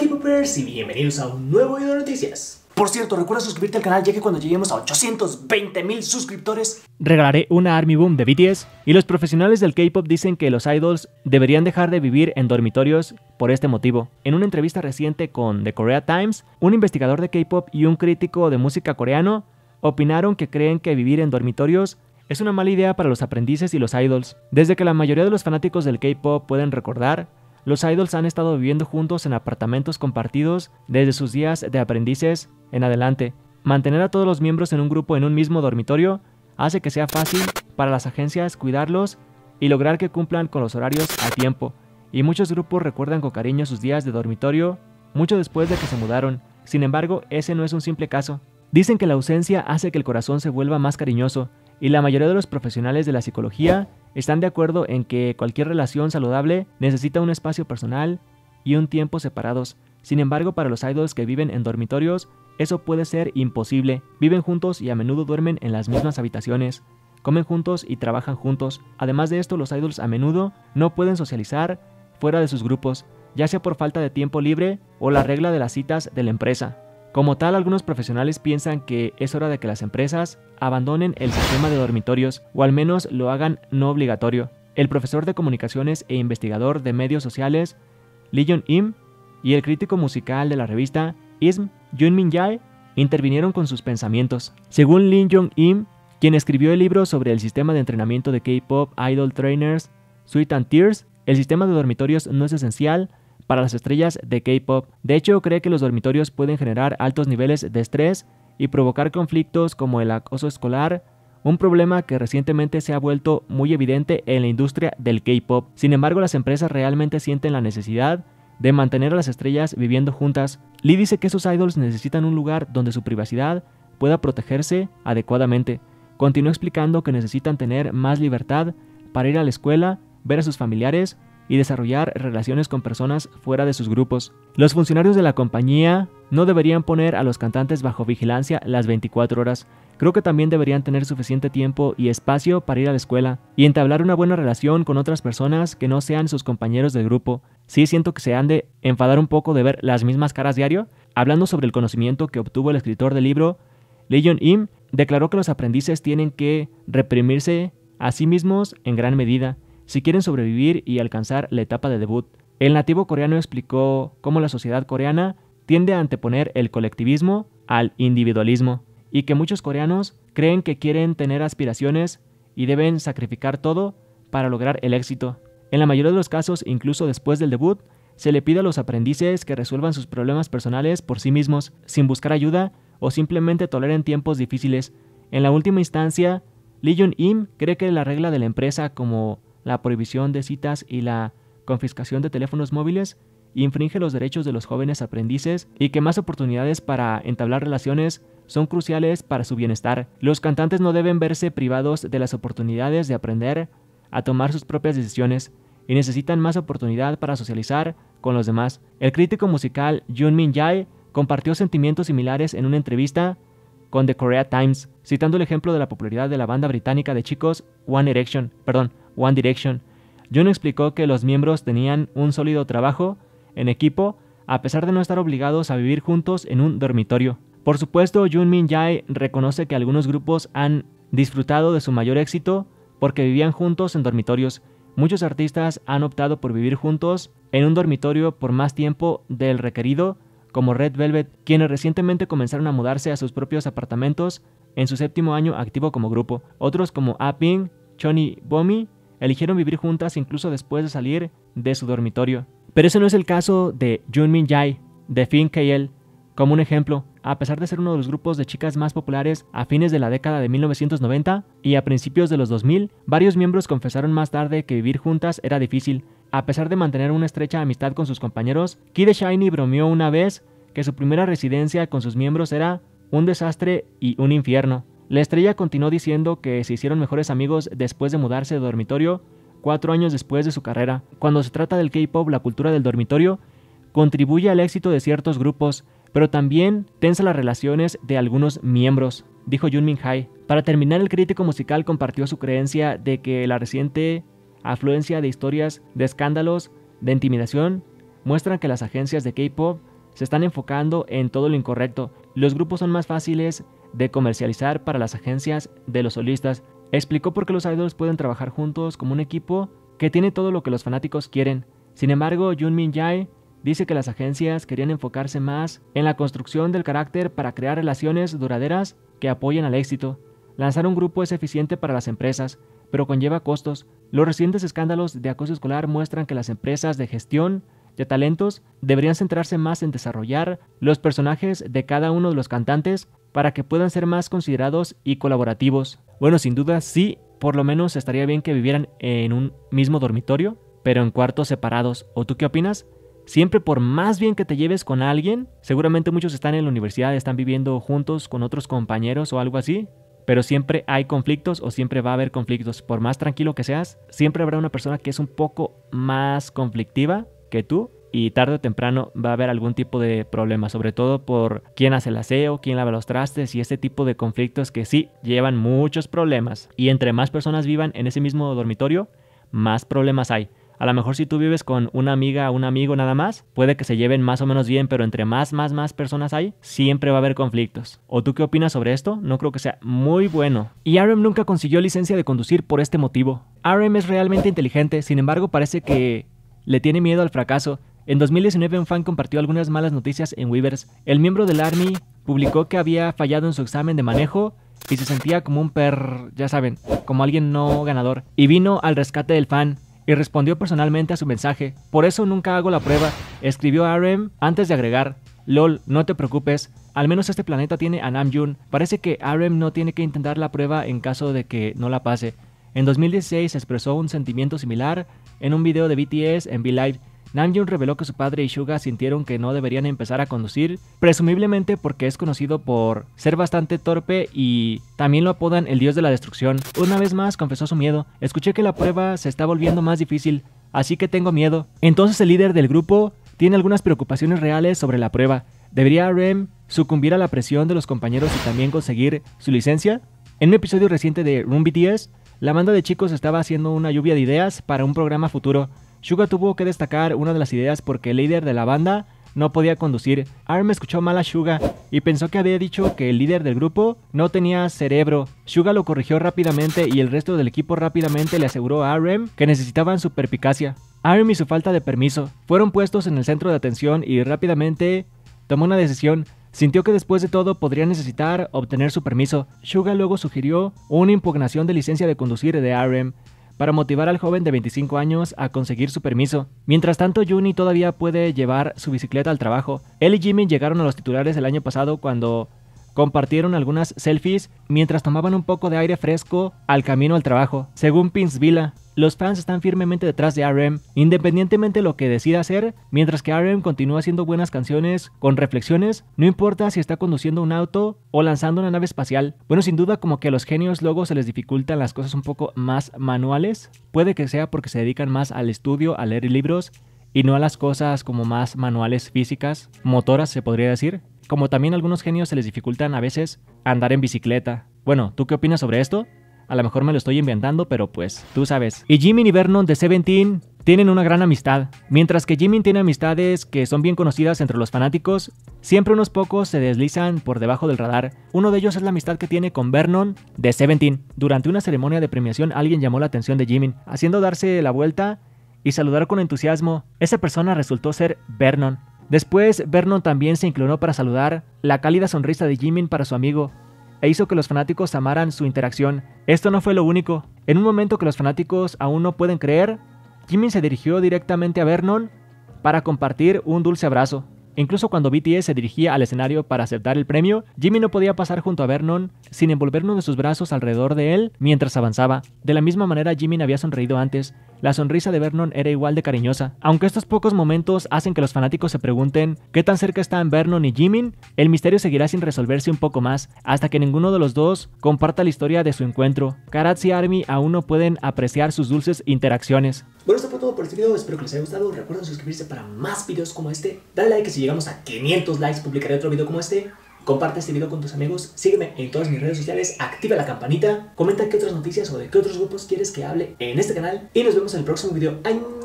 Hola K-Popers y bienvenidos a un nuevo video de noticias. Por cierto, recuerda suscribirte al canal ya que cuando lleguemos a 820 mil suscriptores regalaré una Army Boom de BTS y los profesionales del K-Pop dicen que los idols deberían dejar de vivir en dormitorios por este motivo. En una entrevista reciente con The Korea Times, un investigador de K-Pop y un crítico de música coreano opinaron que creen que vivir en dormitorios es una mala idea para los aprendices y los idols. Desde que la mayoría de los fanáticos del K-Pop pueden recordar, los idols han estado viviendo juntos en apartamentos compartidos desde sus días de aprendices en adelante. Mantener a todos los miembros en un grupo en un mismo dormitorio hace que sea fácil para las agencias cuidarlos y lograr que cumplan con los horarios a tiempo. Y muchos grupos recuerdan con cariño sus días de dormitorio mucho después de que se mudaron. Sin embargo, ese no es un simple caso. Dicen que la ausencia hace que el corazón se vuelva más cariñoso, y la mayoría de los profesionales de la psicología están de acuerdo en que cualquier relación saludable necesita un espacio personal y un tiempo separados. Sin embargo, para los idols que viven en dormitorios, eso puede ser imposible. Viven juntos y a menudo duermen en las mismas habitaciones. Comen juntos y trabajan juntos. Además de esto, los idols a menudo no pueden socializar fuera de sus grupos, ya sea por falta de tiempo libre o la regla de las citas de la empresa. Como tal, algunos profesionales piensan que es hora de que las empresas abandonen el sistema de dormitorios o al menos lo hagan no obligatorio. El profesor de comunicaciones e investigador de medios sociales, Lee Jong Im, y el crítico musical de la revista ISM, Yoon Min Jae, intervinieron con sus pensamientos. Según Lee Jong Im, quien escribió el libro sobre el sistema de entrenamiento de K-pop Idol Trainers, Sweet and Tears, el sistema de dormitorios no es esencial para las estrellas de K-Pop. De hecho, cree que los dormitorios pueden generar altos niveles de estrés y provocar conflictos como el acoso escolar, un problema que recientemente se ha vuelto muy evidente en la industria del K-Pop. Sin embargo, las empresas realmente sienten la necesidad de mantener a las estrellas viviendo juntas. Lee dice que esos idols necesitan un lugar donde su privacidad pueda protegerse adecuadamente. Continúa explicando que necesitan tener más libertad para ir a la escuela, ver a sus familiares y desarrollar relaciones con personas fuera de sus grupos. Los funcionarios de la compañía no deberían poner a los cantantes bajo vigilancia las 24 horas. Creo que también deberían tener suficiente tiempo y espacio para ir a la escuela y entablar una buena relación con otras personas que no sean sus compañeros de grupo. Sí siento que se han de enfadar un poco de ver las mismas caras diario. Hablando sobre el conocimiento que obtuvo el escritor del libro, Leon Im declaró que los aprendices tienen que reprimirse a sí mismos en gran medida si quieren sobrevivir y alcanzar la etapa de debut. El nativo coreano explicó cómo la sociedad coreana tiende a anteponer el colectivismo al individualismo y que muchos coreanos creen que quieren tener aspiraciones y deben sacrificar todo para lograr el éxito. En la mayoría de los casos, incluso después del debut, se le pide a los aprendices que resuelvan sus problemas personales por sí mismos, sin buscar ayuda o simplemente toleren tiempos difíciles. En la última instancia, Lee Jun Im cree que la regla de la empresa como la prohibición de citas y la confiscación de teléfonos móviles infringe los derechos de los jóvenes aprendices y que más oportunidades para entablar relaciones son cruciales para su bienestar. Los cantantes no deben verse privados de las oportunidades de aprender a tomar sus propias decisiones y necesitan más oportunidad para socializar con los demás. El crítico musical Jun Min Jae compartió sentimientos similares en una entrevista con The Korea Times, citando el ejemplo de la popularidad de la banda británica de chicos One Direction, perdón, One Direction. Jun explicó que los miembros tenían un sólido trabajo en equipo a pesar de no estar obligados a vivir juntos en un dormitorio. Por supuesto, Jun Min Jae reconoce que algunos grupos han disfrutado de su mayor éxito porque vivían juntos en dormitorios. Muchos artistas han optado por vivir juntos en un dormitorio por más tiempo del requerido como Red Velvet, quienes recientemente comenzaron a mudarse a sus propios apartamentos en su séptimo año activo como grupo. Otros como A ah Ping, Johnny Bomi eligieron vivir juntas incluso después de salir de su dormitorio. Pero ese no es el caso de Junmin Jai, de Finn K.L. Como un ejemplo, a pesar de ser uno de los grupos de chicas más populares a fines de la década de 1990 y a principios de los 2000, varios miembros confesaron más tarde que vivir juntas era difícil, a pesar de mantener una estrecha amistad con sus compañeros, Kid Shiny bromeó una vez que su primera residencia con sus miembros era un desastre y un infierno. La estrella continuó diciendo que se hicieron mejores amigos después de mudarse de dormitorio cuatro años después de su carrera. Cuando se trata del K-Pop, la cultura del dormitorio contribuye al éxito de ciertos grupos, pero también tensa las relaciones de algunos miembros, dijo Yoon Min Hai. Para terminar, el crítico musical compartió su creencia de que la reciente afluencia de historias de escándalos, de intimidación, muestran que las agencias de K-Pop se están enfocando en todo lo incorrecto. Los grupos son más fáciles de comercializar para las agencias de los solistas. Explicó por qué los idols pueden trabajar juntos como un equipo que tiene todo lo que los fanáticos quieren. Sin embargo, Yoon Min Jae dice que las agencias querían enfocarse más en la construcción del carácter para crear relaciones duraderas que apoyen al éxito. Lanzar un grupo es eficiente para las empresas, pero conlleva costos. Los recientes escándalos de acoso escolar muestran que las empresas de gestión de talentos deberían centrarse más en desarrollar los personajes de cada uno de los cantantes para que puedan ser más considerados y colaborativos. Bueno, sin duda sí, por lo menos estaría bien que vivieran en un mismo dormitorio, pero en cuartos separados. ¿O tú qué opinas? Siempre por más bien que te lleves con alguien, seguramente muchos están en la universidad, están viviendo juntos con otros compañeros o algo así, pero siempre hay conflictos o siempre va a haber conflictos. Por más tranquilo que seas, siempre habrá una persona que es un poco más conflictiva que tú y tarde o temprano va a haber algún tipo de problema, sobre todo por quién hace el aseo, quién lava los trastes y ese tipo de conflictos que sí llevan muchos problemas. Y entre más personas vivan en ese mismo dormitorio, más problemas hay. A lo mejor si tú vives con una amiga o un amigo nada más, puede que se lleven más o menos bien, pero entre más, más, más personas hay, siempre va a haber conflictos. ¿O tú qué opinas sobre esto? No creo que sea muy bueno. Y Aram nunca consiguió licencia de conducir por este motivo. Arem es realmente inteligente, sin embargo parece que le tiene miedo al fracaso. En 2019 un fan compartió algunas malas noticias en Weavers. El miembro del Army publicó que había fallado en su examen de manejo y se sentía como un per... ya saben, como alguien no ganador. Y vino al rescate del fan y respondió personalmente a su mensaje, por eso nunca hago la prueba, escribió RM antes de agregar, LOL, no te preocupes, al menos este planeta tiene a Namjoon, parece que RM no tiene que intentar la prueba en caso de que no la pase. En 2016 expresó un sentimiento similar en un video de BTS en V Live, Namjoon reveló que su padre y Suga sintieron que no deberían empezar a conducir, presumiblemente porque es conocido por ser bastante torpe y también lo apodan el dios de la destrucción. Una vez más confesó su miedo, escuché que la prueba se está volviendo más difícil, así que tengo miedo. Entonces el líder del grupo tiene algunas preocupaciones reales sobre la prueba. ¿Debería Rem sucumbir a la presión de los compañeros y también conseguir su licencia? En un episodio reciente de Room BTS, la banda de chicos estaba haciendo una lluvia de ideas para un programa futuro. Suga tuvo que destacar una de las ideas porque el líder de la banda no podía conducir. Arm escuchó mal a Suga y pensó que había dicho que el líder del grupo no tenía cerebro. Suga lo corrigió rápidamente y el resto del equipo rápidamente le aseguró a Arm que necesitaban su perpicacia Arm y su falta de permiso fueron puestos en el centro de atención y rápidamente tomó una decisión. Sintió que después de todo podría necesitar obtener su permiso. Suga luego sugirió una impugnación de licencia de conducir de Arm para motivar al joven de 25 años a conseguir su permiso. Mientras tanto, Juni todavía puede llevar su bicicleta al trabajo. Él y Jimmy llegaron a los titulares el año pasado cuando compartieron algunas selfies mientras tomaban un poco de aire fresco al camino al trabajo. Según Pins Villa, los fans están firmemente detrás de RM, independientemente de lo que decida hacer, mientras que RM continúa haciendo buenas canciones con reflexiones, no importa si está conduciendo un auto o lanzando una nave espacial. Bueno, sin duda como que a los genios luego se les dificultan las cosas un poco más manuales, puede que sea porque se dedican más al estudio, a leer libros y no a las cosas como más manuales físicas, motoras se podría decir, como también a algunos genios se les dificultan a veces andar en bicicleta. Bueno, ¿tú qué opinas sobre esto? A lo mejor me lo estoy inventando, pero pues tú sabes. Y Jimin y Vernon de Seventeen tienen una gran amistad. Mientras que Jimin tiene amistades que son bien conocidas entre los fanáticos, siempre unos pocos se deslizan por debajo del radar. Uno de ellos es la amistad que tiene con Vernon de Seventeen. Durante una ceremonia de premiación alguien llamó la atención de Jimin, haciendo darse la vuelta y saludar con entusiasmo, esa persona resultó ser Vernon. Después, Vernon también se inclinó para saludar la cálida sonrisa de Jimin para su amigo, e hizo que los fanáticos amaran su interacción. Esto no fue lo único. En un momento que los fanáticos aún no pueden creer, Jimin se dirigió directamente a Vernon para compartir un dulce abrazo. Incluso cuando BTS se dirigía al escenario para aceptar el premio, Jimmy no podía pasar junto a Vernon sin envolver uno de sus brazos alrededor de él mientras avanzaba. De la misma manera Jimmy había sonreído antes, la sonrisa de Vernon era igual de cariñosa. Aunque estos pocos momentos hacen que los fanáticos se pregunten qué tan cerca están Vernon y Jimin, el misterio seguirá sin resolverse un poco más hasta que ninguno de los dos comparta la historia de su encuentro. Karatz y Army aún no pueden apreciar sus dulces interacciones por este video, espero que les haya gustado, recuerden suscribirse para más videos como este, dale like si llegamos a 500 likes publicaré otro video como este, comparte este video con tus amigos, sígueme en todas mis redes sociales, activa la campanita, comenta qué otras noticias o de qué otros grupos quieres que hable en este canal y nos vemos en el próximo video. ¡Ay!